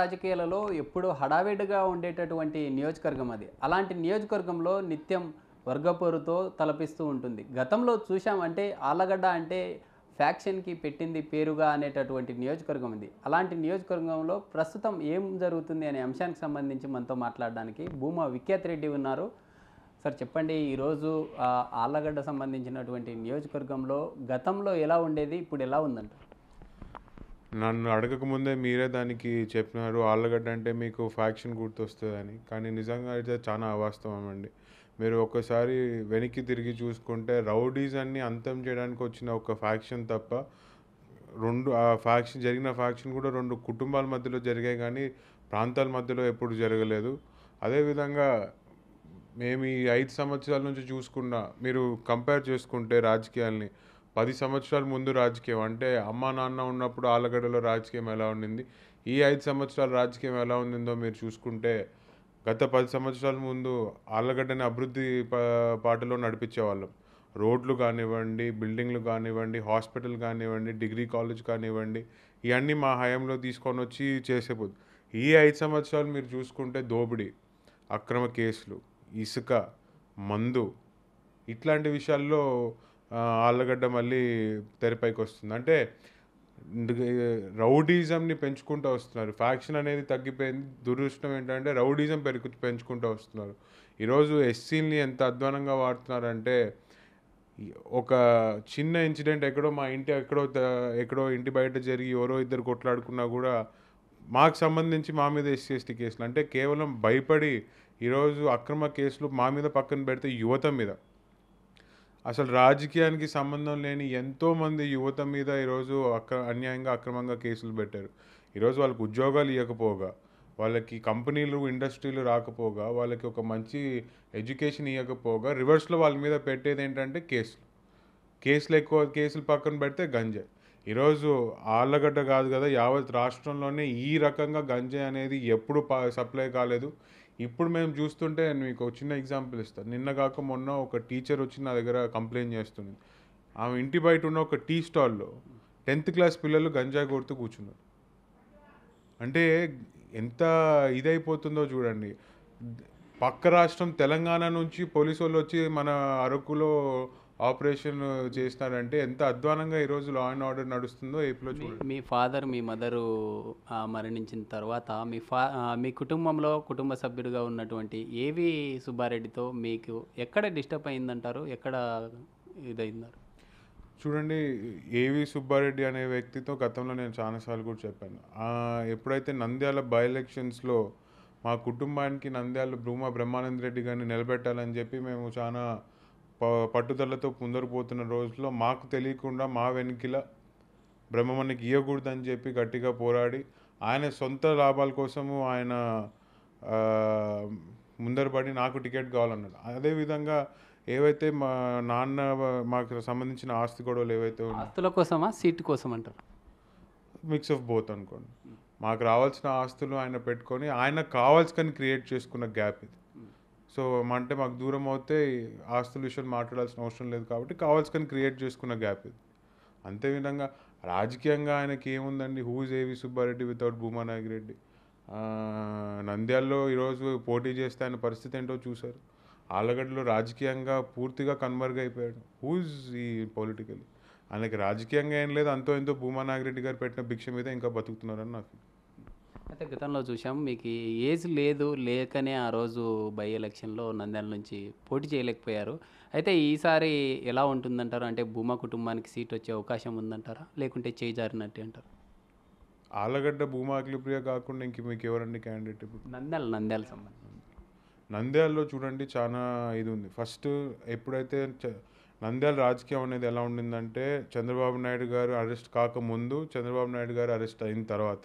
రాజకీయాలలో ఎప్పుడూ హడావిడిగా ఉండేటటువంటి నియోజకవర్గం అది అలాంటి నియోజకవర్గంలో నిత్యం వర్గపోరుతో తలపిస్తూ ఉంటుంది గతంలో చూశామంటే ఆలగడ్డ అంటే ఫ్యాక్షన్కి పెట్టింది పేరుగా అనేటటువంటి నియోజకవర్గం ఉంది అలాంటి నియోజకవర్గంలో ప్రస్తుతం ఏం జరుగుతుంది అనే అంశానికి సంబంధించి మనతో మాట్లాడడానికి భూమా విఖ్యాత్ రెడ్డి ఉన్నారు సార్ చెప్పండి ఈరోజు ఆలగడ్డ సంబంధించినటువంటి నియోజకవర్గంలో గతంలో ఎలా ఉండేది ఇప్పుడు ఎలా ఉందంటారు నన్ను అడగకముందే మీరే దానికి చెప్పినారు ఆలుగడ్డ అంటే మీకు ఫ్యాక్షన్ గుర్తొస్తుందని కానీ నిజంగా అయితే చాలా అవాస్తవం అండి మీరు ఒక్కసారి వెనక్కి తిరిగి చూసుకుంటే రౌడీస్ అన్ని అంతం చేయడానికి వచ్చిన ఒక ఫ్యాక్షన్ తప్ప రెండు ఆ ఫ్యాక్షన్ జరిగిన ఫ్యాక్షన్ కూడా రెండు కుటుంబాల మధ్యలో జరిగాయి కానీ ప్రాంతాల మధ్యలో ఎప్పుడు జరగలేదు అదేవిధంగా మేము ఈ ఐదు సంవత్సరాల నుంచి చూసుకున్న మీరు కంపేర్ చేసుకుంటే రాజకీయాల్ని పది సంవత్సరాల ముందు రాజకీయం అంటే అమ్మ నాన్న ఉన్నప్పుడు ఆలగడ్డలో రాజకీయం ఎలా ఉండింది ఈ ఐదు సంవత్సరాల రాజకీయం ఎలా ఉండిందో మీరు చూసుకుంటే గత పది సంవత్సరాల ముందు ఆలగడ్డని అభివృద్ధి పాటలో నడిపించేవాళ్ళం రోడ్లు కానివ్వండి బిల్డింగ్లు కానివ్వండి హాస్పిటల్ కానివ్వండి డిగ్రీ కాలేజ్ కానివ్వండి ఇవన్నీ మా హయాంలో తీసుకొని వచ్చి చేసేపోదు ఈ ఐదు సంవత్సరాలు మీరు చూసుకుంటే దోబిడి అక్రమ కేసులు ఇసుక మందు ఇట్లాంటి విషయాల్లో ఆళ్ళగడ్డ మళ్ళీ తెరపైకి వస్తుంది అంటే రౌడీజంని పెంచుకుంటూ వస్తున్నారు ఫ్యాక్షన్ అనేది తగ్గిపోయింది దురదృష్టం ఏంటంటే రౌడీజం పెరుగు పెంచుకుంటూ వస్తున్నారు ఈరోజు ఎస్సీని ఎంత అధ్వానంగా వాడుతున్నారంటే ఒక చిన్న ఇన్సిడెంట్ ఎక్కడో మా ఇంటి ఎక్కడో ఎక్కడో ఇంటి బయట జరిగి ఎవరో ఇద్దరు కొట్లాడుకున్నా కూడా మాకు సంబంధించి మా మీద ఎస్సీ ఎస్టీ కేసులు అంటే కేవలం భయపడి ఈరోజు అక్రమ కేసులు మా మీద పక్కన పెడితే యువత మీద అసలు రాజకీయానికి సంబంధం లేని ఎంతోమంది యువత మీద ఈరోజు అక్ర అన్యాయంగా అక్రమంగా కేసులు పెట్టారు ఈరోజు వాళ్ళకు ఉద్యోగాలు ఇవ్వకపోగా వాళ్ళకి కంపెనీలు ఇండస్ట్రీలు రాకపోగా వాళ్ళకి ఒక మంచి ఎడ్యుకేషన్ ఇవ్వకపోగా రివర్స్లో వాళ్ళ మీద పెట్టేది ఏంటంటే కేసులు కేసులు ఎక్కువ కేసులు పక్కన పెడితే గంజాయి ఈరోజు ఆళ్ళగడ్డ కాదు కదా యావత్ రాష్ట్రంలోనే ఈ రకంగా గంజాయి అనేది ఎప్పుడు సప్లై కాలేదు ఇప్పుడు మేము చూస్తుంటే నేను మీకు చిన్న ఎగ్జాంపుల్ ఇస్తాను నిన్న కాక మొన్న ఒక టీచర్ వచ్చి నా దగ్గర కంప్లైంట్ చేస్తుంది ఆమె ఇంటి బయట ఉన్న ఒక టీ స్టాల్లో టెన్త్ క్లాస్ పిల్లలు గంజాయి కొడుతూ కూర్చున్నారు అంటే ఎంత ఇదైపోతుందో చూడండి పక్క రాష్ట్రం తెలంగాణ నుంచి పోలీసు వాళ్ళు వచ్చి మన అరకులో ఆపరేషన్ చేసినారంటే ఎంత అధ్వానంగా ఈరోజు లా అండ్ ఆర్డర్ నడుస్తుందో ఏపీలో చూడండి మీ ఫాదర్ మీ మదరు మరణించిన తర్వాత మీ ఫా మీ కుటుంబంలో కుటుంబ సభ్యుడిగా ఉన్నటువంటి ఏవి సుబ్బారెడ్డితో మీకు ఎక్కడ డిస్టర్బ్ అయిందంటారు ఎక్కడ ఇదైందారు చూడండి ఏవి సుబ్బారెడ్డి అనే వ్యక్తితో గతంలో నేను చాలాసార్లు కూడా చెప్పాను ఎప్పుడైతే నంద్యాల బై ఎలక్షన్స్లో మా కుటుంబానికి నంద్యాల భూమా బ్రహ్మానంద రెడ్డి గారిని నిలబెట్టాలని చెప్పి మేము చాలా పట్టుదలతో పుందరిపోతున్న రోజుల్లో మాకు తెలియకుండా మా వెనుకిల బ్రహ్మ మనకి చెప్పి గట్టిగా పోరాడి ఆయన సొంత లాభాల కోసము ఆయన ముందరపడి నాకు టికెట్ కావాలన్నాడు అదేవిధంగా ఏవైతే మా నాన్న మాకు సంబంధించిన ఆస్తి గొడవలు ఏవైతే ఆస్తుల కోసమా సీటు కోసం అంటారు మిక్స్ ఆఫ్ బోత్ అనుకోండి మాకు రావాల్సిన ఆస్తులు ఆయన పెట్టుకొని ఆయన కావాల్సుకొని క్రియేట్ చేసుకున్న గ్యాప్ ఇది సో అంటే మాకు దూరం అవుతే ఆస్తుల విషయం మాట్లాడాల్సిన అవసరం లేదు కాబట్టి కావాల్సిన క్రియేట్ చేసుకున్న గ్యాప్ ఇది అంతే విధంగా రాజకీయంగా ఆయనకి ఏముందండి whose A V Subba Reddy without Bhuma Nagi Reddy నంద్యాల్లో ఈరోజు పోటీ చేస్తే ఆయన పరిస్థితి ఏంటో చూశారు ఆలగడ్డలో రాజకీయంగా పూర్తిగా కన్వర్గ్ అయిపోయాడు హూజ్ ఈ పొలిటికల్ ఆయనకి రాజకీయంగా ఏం లేదు అంతో ఎంతో భూమా నాగిరెడ్డి గారు పెట్టిన భిక్ష మీద ఇంకా బతుకుతున్నారని నాకు అయితే గతంలో చూసాం మీకు ఏజ్ లేదు లేకనే ఆ రోజు బై ఎలక్షన్లో నంద్యాల నుంచి పోటీ చేయలేకపోయారు అయితే ఈసారి ఎలా ఉంటుందంటారు అంటే భూమా కుటుంబానికి సీట్ వచ్చే అవకాశం ఉందంటారా లేకుంటే చేజారినట్టు అంటారు ఆలగడ్డ భూమా అఖిలప్రియ కాకుండా ఇంక మీకు ఎవరండి క్యాండిడేట్ ఇప్పుడు నంద్యాల నంద్యాల సంబంధించి నంద్యాలలో చూడండి చాలా ఇది ఉంది ఫస్ట్ ఎప్పుడైతే నంద్యాల రాజకీయం అనేది ఎలా ఉండిందంటే చంద్రబాబు నాయుడు గారు అరెస్ట్ కాకముందు చంద్రబాబు నాయుడు గారు అరెస్ట్ అయిన తర్వాత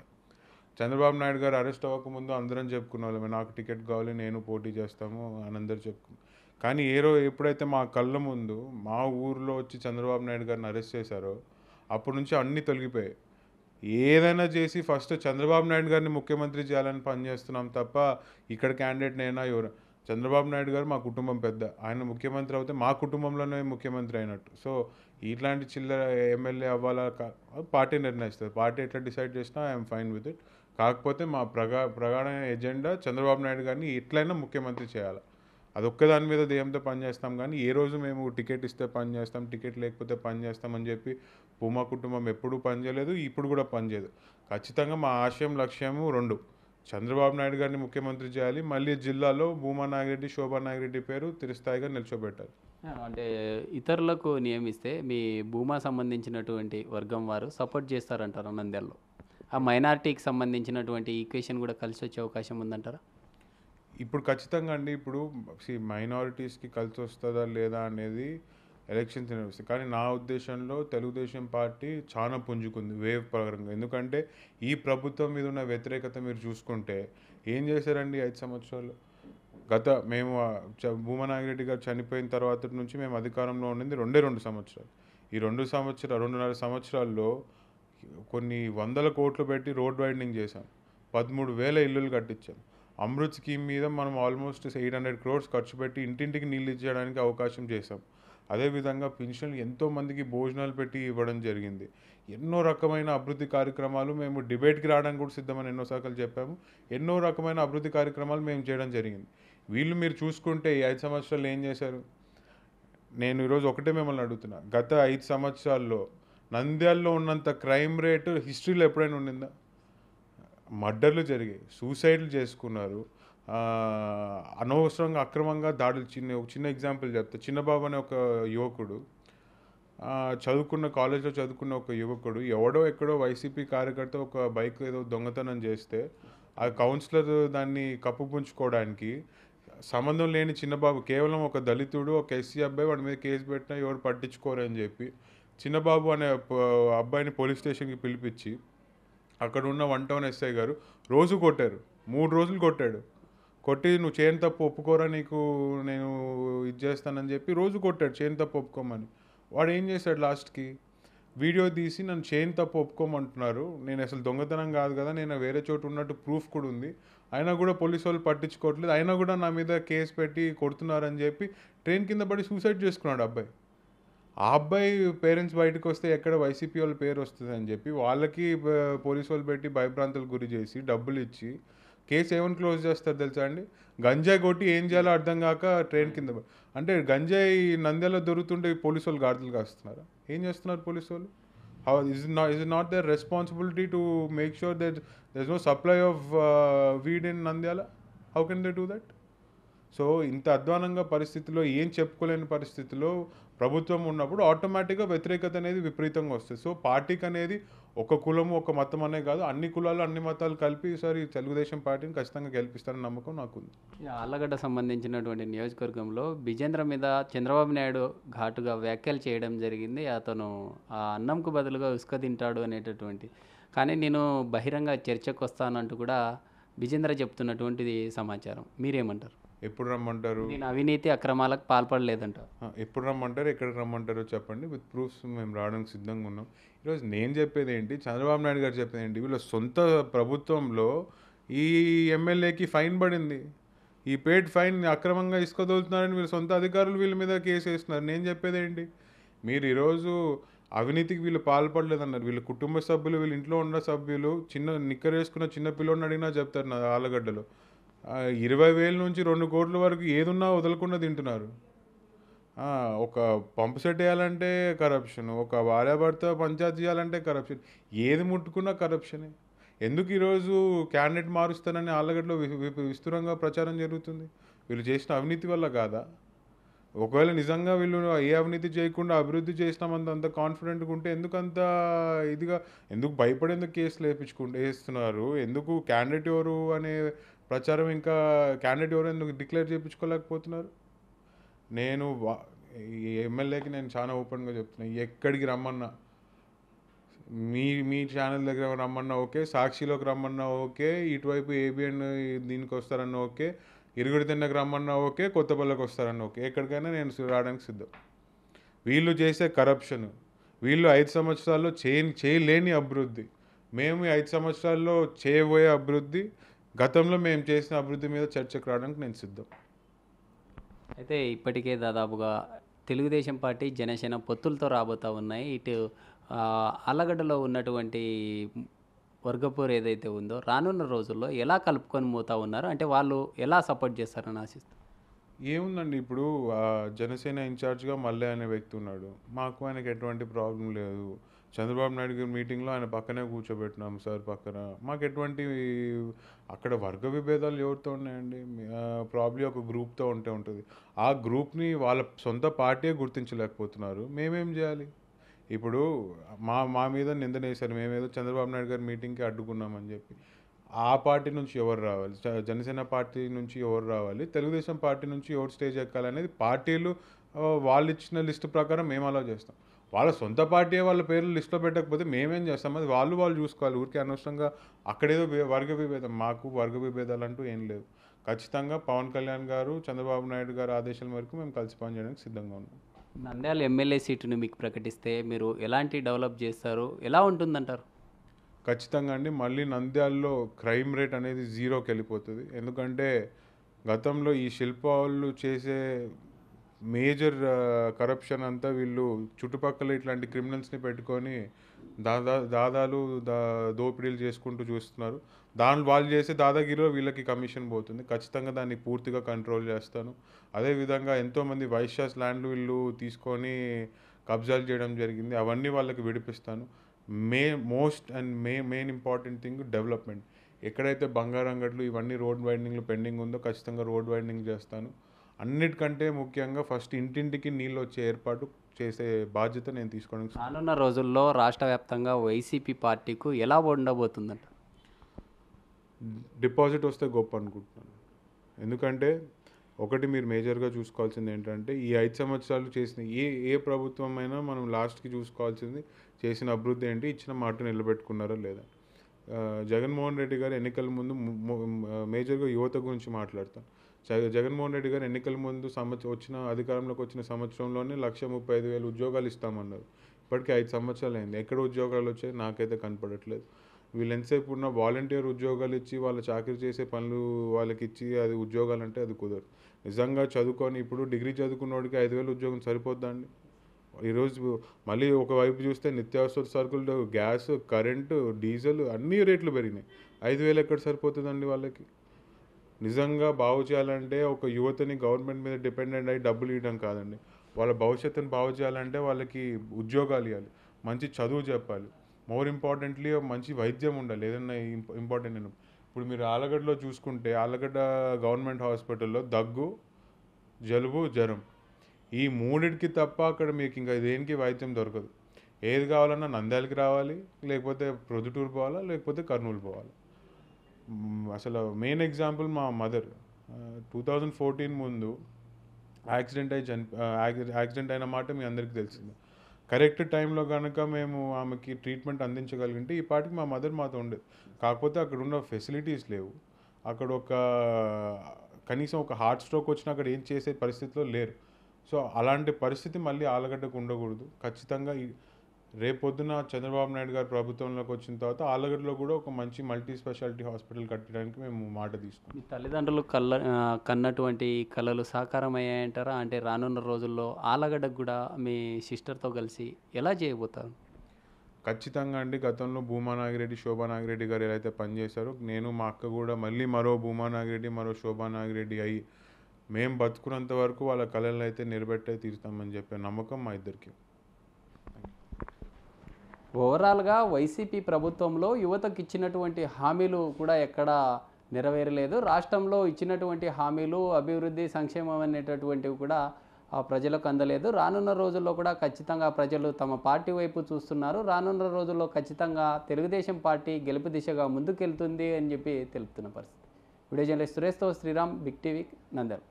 చంద్రబాబు నాయుడు గారు అరెస్ట్ అవ్వకముందు అందరం చెప్పుకునే వాళ్ళమే నాకు టికెట్ కావాలి నేను పోటీ చేస్తాము అని అందరు చెప్పుకున్నాం కానీ ఏ రోజు ఎప్పుడైతే మా కళ్ళ ముందు మా ఊర్లో వచ్చి చంద్రబాబు నాయుడు గారిని అరెస్ట్ చేశారో అప్పటి నుంచి అన్నీ తొలగిపోయాయి ఏదైనా చేసి ఫస్ట్ చంద్రబాబు నాయుడు గారిని ముఖ్యమంత్రి చేయాలని పనిచేస్తున్నాం తప్ప ఇక్కడ క్యాండిడేట్ నేనా ఎవరు చంద్రబాబు నాయుడు గారు మా కుటుంబం పెద్ద ఆయన ముఖ్యమంత్రి అవుతే మా కుటుంబంలోనే ముఖ్యమంత్రి అయినట్టు సో ఇట్లాంటి చిల్లర ఎమ్మెల్యే అవ్వాలా పార్టీ నిర్ణయిస్తుంది పార్టీ ఎట్లా డిసైడ్ చేసినా ఐఎమ్ ఫైన్ విత్ ఇట్ కాకపోతే మా ప్రగా ప్రగాఢ ఎజెండా చంద్రబాబు నాయుడు గారిని ఎట్లయినా ముఖ్యమంత్రి చేయాలి ఒక్కదాని మీద దేయంతో పనిచేస్తాం కానీ ఏ రోజు మేము టికెట్ ఇస్తే పని చేస్తాం టికెట్ లేకపోతే పని చేస్తామని చెప్పి భూమా కుటుంబం ఎప్పుడూ పనిచేయలేదు ఇప్పుడు కూడా పనిచేయదు ఖచ్చితంగా మా ఆశయం లక్ష్యము రెండు చంద్రబాబు నాయుడు గారిని ముఖ్యమంత్రి చేయాలి మళ్ళీ జిల్లాలో భూమా నాగిరెడ్డి శోభా నాగిరెడ్డి పేరు తిరస్థాయిగా నిల్చోబెట్టాలి అంటే ఇతరులకు నియమిస్తే మీ భూమా సంబంధించినటువంటి వర్గం వారు సపోర్ట్ చేస్తారంటారు నంద్యాలలో ఆ మైనారిటీకి సంబంధించినటువంటి ఈక్వేషన్ కూడా కలిసి వచ్చే అవకాశం ఉందంటారా ఇప్పుడు ఖచ్చితంగా అండి ఇప్పుడు మైనారిటీస్కి కలిసి వస్తుందా లేదా అనేది ఎలక్షన్స్ నిర్వహిస్తాయి కానీ నా ఉద్దేశంలో తెలుగుదేశం పార్టీ చాలా పుంజుకుంది వేవ్ ప్రకారంగా ఎందుకంటే ఈ ప్రభుత్వం మీద ఉన్న వ్యతిరేకత మీరు చూసుకుంటే ఏం చేశారండి ఐదు సంవత్సరాలు గత మేము భూమనాగిరెడ్డి గారు చనిపోయిన తర్వాత నుంచి మేము అధికారంలో ఉండింది రెండే రెండు సంవత్సరాలు ఈ రెండు సంవత్సరాలు రెండున్నర సంవత్సరాల్లో కొన్ని వందల కోట్లు పెట్టి రోడ్ వైడనింగ్ చేశాం పదమూడు వేల ఇల్లులు కట్టించాం అమృత్ స్కీమ్ మీద మనం ఆల్మోస్ట్ ఎయిట్ హండ్రెడ్ క్రోర్స్ ఖర్చు పెట్టి ఇంటింటికి నీళ్ళు ఇచ్చేయడానికి అవకాశం చేశాం అదేవిధంగా పెన్షన్లు ఎంతోమందికి భోజనాలు పెట్టి ఇవ్వడం జరిగింది ఎన్నో రకమైన అభివృద్ధి కార్యక్రమాలు మేము డిబేట్కి రావడానికి కూడా సిద్ధమని ఎన్నోసార్లు చెప్పాము ఎన్నో రకమైన అభివృద్ధి కార్యక్రమాలు మేము చేయడం జరిగింది వీళ్ళు మీరు చూసుకుంటే ఈ ఐదు సంవత్సరాలు ఏం చేశారు నేను ఈరోజు ఒకటే మిమ్మల్ని అడుగుతున్నా గత ఐదు సంవత్సరాల్లో నంద్యాల్లో ఉన్నంత క్రైమ్ రేటు హిస్టరీలో ఎప్పుడైనా ఉండిందా మర్డర్లు జరిగాయి సూసైడ్లు చేసుకున్నారు అనవసరంగా అక్రమంగా దాడులు చిన్న ఒక చిన్న ఎగ్జాంపుల్ చెప్తా చిన్నబాబు అనే ఒక యువకుడు చదువుకున్న కాలేజ్లో చదువుకున్న ఒక యువకుడు ఎవడో ఎక్కడో వైసీపీ కార్యకర్త ఒక బైక్ ఏదో దొంగతనం చేస్తే ఆ కౌన్సిలర్ దాన్ని కప్పుపుంచుకోవడానికి సంబంధం లేని చిన్నబాబు కేవలం ఒక దళితుడు ఒక ఎస్సీ అబ్బాయి వాడి మీద కేసు పెట్టినా ఎవరు పట్టించుకోరని చెప్పి చిన్నబాబు అనే అబ్బాయిని పోలీస్ స్టేషన్కి పిలిపించి అక్కడ ఉన్న వన్ టౌన్ ఎస్ఐ గారు రోజు కొట్టారు మూడు రోజులు కొట్టాడు కొట్టి నువ్వు చేయని తప్పు ఒప్పుకోరా నీకు నేను ఇది చేస్తానని చెప్పి రోజు కొట్టాడు చేయని తప్పు ఒప్పుకోమని వాడు ఏం చేశాడు లాస్ట్కి వీడియో తీసి నన్ను చేయని తప్పు ఒప్పుకోమంటున్నారు నేను అసలు దొంగతనం కాదు కదా నేను వేరే చోటు ఉన్నట్టు ప్రూఫ్ కూడా ఉంది అయినా కూడా పోలీసు వాళ్ళు పట్టించుకోవట్లేదు అయినా కూడా నా మీద కేసు పెట్టి కొడుతున్నారని చెప్పి ట్రైన్ కింద పడి సూసైడ్ చేసుకున్నాడు అబ్బాయి ఆ అబ్బాయి పేరెంట్స్ బయటకు వస్తే ఎక్కడ వైసీపీ వాళ్ళ పేరు వస్తుంది అని చెప్పి వాళ్ళకి పోలీసు వాళ్ళు పెట్టి భయభ్రాంతులు గురి చేసి డబ్బులు ఇచ్చి కేసు ఏమని క్లోజ్ చేస్తారు తెలుసా అండి గంజాయి కొట్టి ఏం చేయాలో అర్థం కాక ట్రైన్ కింద అంటే గంజాయి నంద్యాల దొరుకుతుంటే పోలీసు వాళ్ళు గాడిదలు కాస్తున్నారా ఏం చేస్తున్నారు పోలీసు వాళ్ళు how is not is not their responsibility to make sure that there no supply of weed in Nandyala how can they do that so ఇంత అధ్వానంగా పరిస్థితిలో ఏం చెప్పుకోలేని పరిస్థితిలో ప్రభుత్వం ఉన్నప్పుడు ఆటోమేటిక్గా వ్యతిరేకత అనేది విపరీతంగా వస్తుంది సో పార్టీకి అనేది ఒక కులము ఒక మతం అనే కాదు అన్ని కులాలు అన్ని మతాలు కలిపి ఈసారి తెలుగుదేశం పార్టీని ఖచ్చితంగా గెలిపిస్తారని నమ్మకం ఉంది ఆళ్ళగడ్డ సంబంధించినటువంటి నియోజకవర్గంలో బిజేంద్ర మీద చంద్రబాబు నాయుడు ఘాటుగా వ్యాఖ్యలు చేయడం జరిగింది అతను ఆ అన్నంకు బదులుగా ఉసుక తింటాడు అనేటటువంటి కానీ నేను బహిరంగ చర్చకు వస్తానంటూ కూడా బిజేంద్ర చెప్తున్నటువంటిది సమాచారం మీరేమంటారు ఎప్పుడు రమ్మంటారు అవినీతి అక్రమాలకు పాల్పడలేదంట ఎప్పుడు రమ్మంటారు ఎక్కడికి రమ్మంటారో చెప్పండి విత్ ప్రూఫ్స్ మేము రావడానికి సిద్ధంగా ఉన్నాం ఈరోజు నేను చెప్పేది ఏంటి చంద్రబాబు నాయుడు గారు చెప్పేది ఏంటి వీళ్ళ సొంత ప్రభుత్వంలో ఈ ఎమ్మెల్యేకి ఫైన్ పడింది ఈ పేడ్ ఫైన్ అక్రమంగా ఇసుకదోలుతున్నారని వీళ్ళ సొంత అధికారులు వీళ్ళ మీద కేసు వేస్తున్నారు నేను చెప్పేది ఏంటి మీరు ఈరోజు అవినీతికి వీళ్ళు పాల్పడలేదన్నారు వీళ్ళ కుటుంబ సభ్యులు వీళ్ళ ఇంట్లో ఉన్న సభ్యులు చిన్న నిక్కరేసుకున్న చిన్న పిల్లోడిని అడిగినా చెప్తారు నా ఆలగడ్డలో ఇరవై వేల నుంచి రెండు కోట్ల వరకు ఏదున్నా వదలకుండా తింటున్నారు ఒక పంపు సెట్ వేయాలంటే కరప్షన్ ఒక భార్యాభర్త పంచాయత్ చేయాలంటే కరప్షన్ ఏది ముట్టుకున్నా కరప్షనే ఎందుకు ఈరోజు క్యాండిడేట్ మారుస్తానని ఆళ్ళగడ్డలో విస్తృతంగా ప్రచారం జరుగుతుంది వీళ్ళు చేసిన అవినీతి వల్ల కాదా ఒకవేళ నిజంగా వీళ్ళు ఏ అవినీతి చేయకుండా అభివృద్ధి చేసినామంత అంత కాన్ఫిడెంట్గా ఉంటే ఎందుకంత ఇదిగా ఎందుకు భయపడేందుకు కేసులు వేయించుకుంటే వేస్తున్నారు ఎందుకు క్యాండిడేట్ ఎవరు అనే ప్రచారం ఇంకా క్యాండిడేట్ ఎవరు ఎందుకు డిక్లేర్ చేయించుకోలేకపోతున్నారు నేను ఎమ్మెల్యేకి నేను చాలా ఓపెన్గా చెప్తున్నాను ఎక్కడికి రమ్మన్నా మీ మీ ఛానల్ దగ్గర రమ్మన్నా ఓకే సాక్షిలోకి రమ్మన్నా ఓకే ఇటువైపు ఏబిఎన్ దీనికి వస్తారన్నా ఓకే తిన్నకి రమ్మన్నా ఓకే కొత్తపల్లికి వస్తారన్నా ఓకే ఎక్కడికైనా నేను రావడానికి సిద్ధం వీళ్ళు చేసే కరప్షన్ వీళ్ళు ఐదు సంవత్సరాల్లో చేయ చేయలేని అభివృద్ధి మేము ఐదు సంవత్సరాల్లో చేయబోయే అభివృద్ధి గతంలో మేము చేసిన అభివృద్ధి మీద చర్చకు రావడానికి నేను సిద్ధం అయితే ఇప్పటికే దాదాపుగా తెలుగుదేశం పార్టీ జనసేన పొత్తులతో రాబోతూ ఉన్నాయి ఇటు అల్లగడ్డలో ఉన్నటువంటి వర్గపూర్ ఏదైతే ఉందో రానున్న రోజుల్లో ఎలా కలుపుకొని పోతా ఉన్నారో అంటే వాళ్ళు ఎలా సపోర్ట్ చేస్తారని ఆశిస్తారు ఏముందండి ఇప్పుడు జనసేన ఇన్ఛార్జ్గా మల్లె అనే వ్యక్తి ఉన్నాడు మాకు ఆయనకు ఎటువంటి ప్రాబ్లం లేదు చంద్రబాబు నాయుడు గారి మీటింగ్లో ఆయన పక్కనే కూర్చోబెట్టినాం సార్ పక్కన మాకు ఎటువంటి అక్కడ వర్గ విభేదాలు ఎవరితో ఉన్నాయండి ప్రాబ్లీ ఒక గ్రూప్తో ఉంటే ఉంటుంది ఆ గ్రూప్ని వాళ్ళ సొంత పార్టీ గుర్తించలేకపోతున్నారు మేమేం చేయాలి ఇప్పుడు మా మా మీద నిందనేశారు మేమేదో చంద్రబాబు నాయుడు గారి మీటింగ్కి అడ్డుకున్నామని చెప్పి ఆ పార్టీ నుంచి ఎవరు రావాలి జనసేన పార్టీ నుంచి ఎవరు రావాలి తెలుగుదేశం పార్టీ నుంచి ఎవరు స్టేజ్ ఎక్కాలనేది పార్టీలు వాళ్ళు ఇచ్చిన లిస్టు ప్రకారం మేము అలా చేస్తాం వాళ్ళ సొంత పార్టీ వాళ్ళ పేర్లు లిస్ట్లో పెట్టకపోతే మేమేం చేస్తాం అది వాళ్ళు వాళ్ళు చూసుకోవాలి ఊరికే అనవసరంగా అక్కడేదో వర్గ విభేదం మాకు వర్గ విభేదాలు అంటూ ఏం లేవు ఖచ్చితంగా పవన్ కళ్యాణ్ గారు చంద్రబాబు నాయుడు గారు ఆదేశాల వరకు మేము కలిసి పనిచేయడానికి సిద్ధంగా ఉన్నాం నంద్యాల ఎమ్మెల్యే సీటును మీకు ప్రకటిస్తే మీరు ఎలాంటి డెవలప్ చేస్తారు ఎలా ఉంటుందంటారు ఖచ్చితంగా అండి మళ్ళీ నంద్యాలలో క్రైమ్ రేట్ అనేది జీరోకి వెళ్ళిపోతుంది ఎందుకంటే గతంలో ఈ శిల్పాలు చేసే మేజర్ కరప్షన్ అంతా వీళ్ళు చుట్టుపక్కల ఇట్లాంటి క్రిమినల్స్ని పెట్టుకొని దాదా దాదాలు దా దోపిడీలు చేసుకుంటూ చూస్తున్నారు దాని వాళ్ళు చేసే దాదాగిరిలో వీళ్ళకి కమిషన్ పోతుంది ఖచ్చితంగా దాన్ని పూర్తిగా కంట్రోల్ చేస్తాను అదేవిధంగా ఎంతోమంది వైశ్యాస్ ల్యాండ్లు వీళ్ళు తీసుకొని కబ్జాలు చేయడం జరిగింది అవన్నీ వాళ్ళకి విడిపిస్తాను my most and my main important thing development ఎక్కడైతే బంగారం గట్లు ఇవన్నీ రోడ్ వైండింగ్లు పెండింగ్ ఉందో ఖచ్చితంగా రోడ్ వైండింగ్ చేస్తాను అన్నిటికంటే ముఖ్యంగా ఫస్ట్ ఇంటింటికి నీళ్ళు వచ్చే ఏర్పాటు చేసే బాధ్యత నేను తీసుకోవడానికి రానున్న రోజుల్లో రాష్ట్ర వ్యాప్తంగా వైసీపీ పార్టీకు ఎలా ఉండబోతుందంట డిపాజిట్ వస్తే గొప్ప అనుకుంటున్నాను ఎందుకంటే ఒకటి మీరు మేజర్గా చూసుకోవాల్సింది ఏంటంటే ఈ ఐదు సంవత్సరాలు చేసిన ఏ ఏ ప్రభుత్వం అయినా మనం లాస్ట్కి చూసుకోవాల్సింది చేసిన అభివృద్ధి ఏంటి ఇచ్చిన మాట నిలబెట్టుకున్నారా లేదా జగన్మోహన్ రెడ్డి గారు ఎన్నికల ముందు మేజర్గా యువత గురించి మాట్లాడతాం జగన్మోహన్ రెడ్డి గారు ఎన్నికల ముందు సంవత్సరం వచ్చిన అధికారంలోకి వచ్చిన సంవత్సరంలోనే లక్ష ముప్పై ఐదు వేలు ఉద్యోగాలు ఇస్తామన్నారు ఇప్పటికీ ఐదు సంవత్సరాలు అయింది ఎక్కడ ఉద్యోగాలు వచ్చాయి నాకైతే కనపడట్లేదు వీళ్ళు ఎంతసేపు ఉన్న వాలంటీర్ ఉద్యోగాలు ఇచ్చి వాళ్ళ చాకరీ చేసే పనులు వాళ్ళకి ఇచ్చి అది ఉద్యోగాలు అంటే అది కుదరదు నిజంగా చదువుకొని ఇప్పుడు డిగ్రీ చదువుకున్నవాడికి ఐదు వేలు ఉద్యోగం సరిపోద్దండి ఈరోజు మళ్ళీ ఒకవైపు చూస్తే నిత్యావసర సరుకులు గ్యాస్ కరెంటు డీజిల్ అన్ని రేట్లు పెరిగినాయి ఐదు వేలు ఎక్కడ సరిపోతుందండి వాళ్ళకి నిజంగా బాగు చేయాలంటే ఒక యువతని గవర్నమెంట్ మీద డిపెండెంట్ అయ్యి డబ్బులు ఇవ్వడం కాదండి వాళ్ళ భవిష్యత్తుని బాగు చేయాలంటే వాళ్ళకి ఉద్యోగాలు ఇవ్వాలి మంచి చదువు చెప్పాలి మోర్ ఇంపార్టెంట్లీ మంచి వైద్యం ఉండాలి ఏదన్నా ఇంపార్టెంట్ ఇప్పుడు మీరు ఆలగడ్డలో చూసుకుంటే ఆలగడ్డ గవర్నమెంట్ హాస్పిటల్లో దగ్గు జలుబు జ్వరం ఈ మూడిటికి తప్ప అక్కడ మీకు ఇంకా దేనికి వైద్యం దొరకదు ఏది కావాలన్నా నంద్యాలకి రావాలి లేకపోతే ప్రొద్దుటూరు పోవాలా లేకపోతే కర్నూలు పోవాలి అసలు మెయిన్ ఎగ్జాంపుల్ మా మదర్ టూ థౌజండ్ ఫోర్టీన్ ముందు యాక్సిడెంట్ అయి చని యాక్సిడెంట్ అయిన మాట మీ అందరికీ తెలిసింది కరెక్ట్ టైంలో కనుక మేము ఆమెకి ట్రీట్మెంట్ అందించగలిగింటే ఈ పాటికి మా మదర్ మాతో ఉండేది కాకపోతే అక్కడ ఉన్న ఫెసిలిటీస్ లేవు అక్కడ ఒక కనీసం ఒక హార్ట్ స్ట్రోక్ వచ్చినా అక్కడ ఏం చేసే పరిస్థితిలో లేరు సో అలాంటి పరిస్థితి మళ్ళీ ఆలగడ్డకు ఉండకూడదు ఖచ్చితంగా రేపొద్దున చంద్రబాబు నాయుడు గారు ప్రభుత్వంలోకి వచ్చిన తర్వాత ఆలగడ్డలో కూడా ఒక మంచి మల్టీ స్పెషాలిటీ హాస్పిటల్ కట్టడానికి మేము మాట తీసుకున్నాం తల్లిదండ్రులు కళ్ళ కన్నటువంటి కళలు సాకారం అయ్యాయంటారా అంటే రానున్న రోజుల్లో ఆలగడ్డకు కూడా మీ సిస్టర్తో కలిసి ఎలా చేయబోతారు ఖచ్చితంగా అండి గతంలో భూమా నాగిరెడ్డి శోభా నాగిరెడ్డి గారు ఎలా అయితే పనిచేశారో నేను మా అక్క కూడా మళ్ళీ మరో భూమా నాగిరెడ్డి మరో శోభా నాగిరెడ్డి అయ్యి మేము బతుకున్నంత వరకు వాళ్ళ కళలను అయితే నిలబెట్టే తీరుతామని చెప్పే నమ్మకం మా ఇద్దరికి ఓవరాల్గా వైసీపీ ప్రభుత్వంలో యువతకు ఇచ్చినటువంటి హామీలు కూడా ఎక్కడ నెరవేరలేదు రాష్ట్రంలో ఇచ్చినటువంటి హామీలు అభివృద్ధి సంక్షేమం అనేటటువంటివి కూడా ఆ ప్రజలకు అందలేదు రానున్న రోజుల్లో కూడా ఖచ్చితంగా ప్రజలు తమ పార్టీ వైపు చూస్తున్నారు రానున్న రోజుల్లో ఖచ్చితంగా తెలుగుదేశం పార్టీ గెలుపు దిశగా ముందుకెళ్తుంది అని చెప్పి తెలుపుతున్న పరిస్థితి వీడియో జర్నలిస్ట్ సురేష్తో శ్రీరామ్ బిగ్ టీవీ నందర్